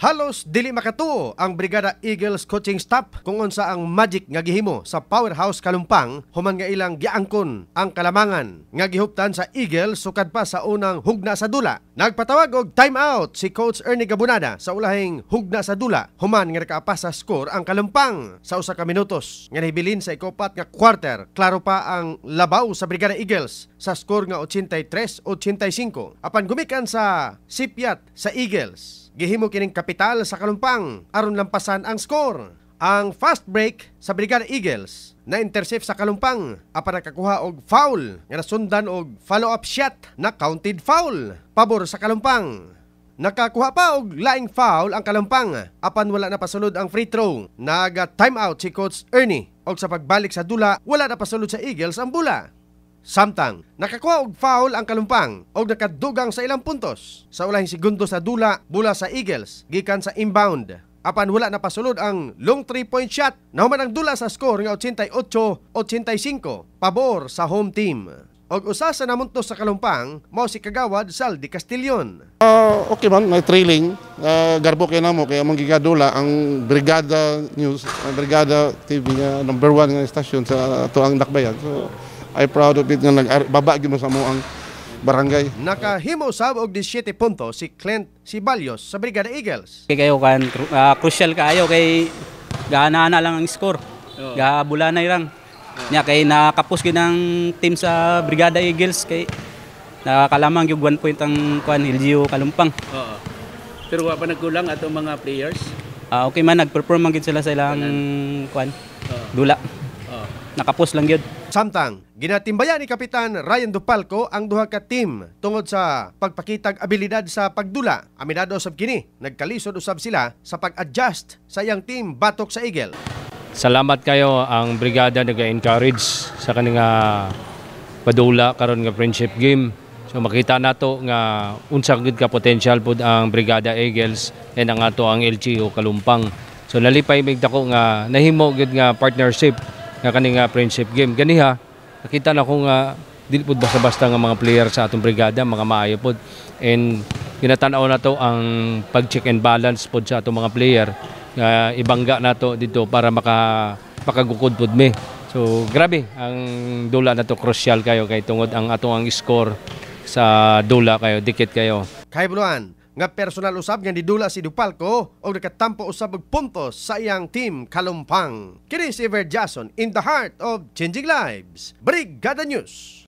Halos dili makatuo ang Brigada Eagles coaching staff kung unsa ang magic nga gihimo sa powerhouse kalumpang human nga ilang giangkon ang kalamangan nga gihuptan sa Eagles sukad pa sa unang hugna sa dula. Nagpatawag og timeout si coach Ernie Gabunada sa ulahing hugna sa dula human nga nakaapa sa score ang kalumpang sa usa ka minutos nga nahibilin sa ikopat nga quarter. Klaro pa ang labaw sa Brigada Eagles sa score nga 83-85. Apan gumikan sa Sipiat sa Eagles. Gihimo kining kapital sa kalumpang aron lampasan ang score. Ang fast break sa Brigada Eagles na intercept sa kalumpang apan nakakuha og foul nga nasundan og follow-up shot na counted foul pabor sa kalumpang nakakuha pa og laing foul ang kalumpang apan wala na pasulod ang free throw naga timeout si coach Ernie og sa pagbalik sa dula wala na pasulod sa Eagles ang bula Samtang, nakakuha og foul ang kalumpang og nakadugang sa ilang puntos sa ulahing segundo sa dula bula sa Eagles gikan sa inbound. Apan wala na pasulod ang long three point shot nahuman ang dula sa score nga 88-85 pabor sa home team. Og usa sa namuntos sa kalumpang mao si Kagawad Saldi Castillion. Uh, ah, okay man, may trailing uh, ah, garbo kay mo, kay among gigadula ang Brigada News, ang ah, Brigada TV nga number 1 nga station sa uh, tuang Dakbayan. So I proud of it nga nagbabag mo sa mo ang barangay. Nakahimo sa og 17 punto si Clint Sibalios sa Brigada Eagles. Kay kayo kan uh, crucial kayo kay gana na lang ang score. Ga Gabula na lang. Oh. Nya kay nakapos gyud ang team sa Brigada Eagles kay nakakalamang gyud 1 point ang kuan Hiljio Kalumpang. Oo. Pero wa pa nagkulang atong mga players. Uh, okay man nagperform man gid sila sa ilang kuan. Dula. Nakapos lang yun. Samtang, ginatimbaya ni Kapitan Ryan Dupalco ang duha ka team tungod sa pagpakitag abilidad sa pagdula. Aminado usab kini, nagkalisod usab sila sa pag-adjust sa iyang team batok sa Eagle. Salamat kayo ang brigada nag-encourage sa kaninga padula karon nga friendship game. So makita nato nga unsa gid ka potential pod ang Brigada Eagles and ang ato ang LGU Kalumpang. So nalipay mig dako nga nahimo gid nga partnership nga kaning uh, friendship game ganiha nakita na kong uh, ah, dili pud basta-basta nga mga player sa atong brigada mga maayo pod and ginatanaw na to ang pag check and balance pod sa atong mga player nga uh, ibangga nato dito para maka makagukod pod me so grabe ang dula nato crucial kayo kay tungod ang atong ang score sa dula kayo dikit kayo kay Buluan nga personal usab nga nidula si Dupalco og nakatampo usab og punto sa iyang team kalumpang. Kini si Ver Jason in the heart of changing lives. Brigada News.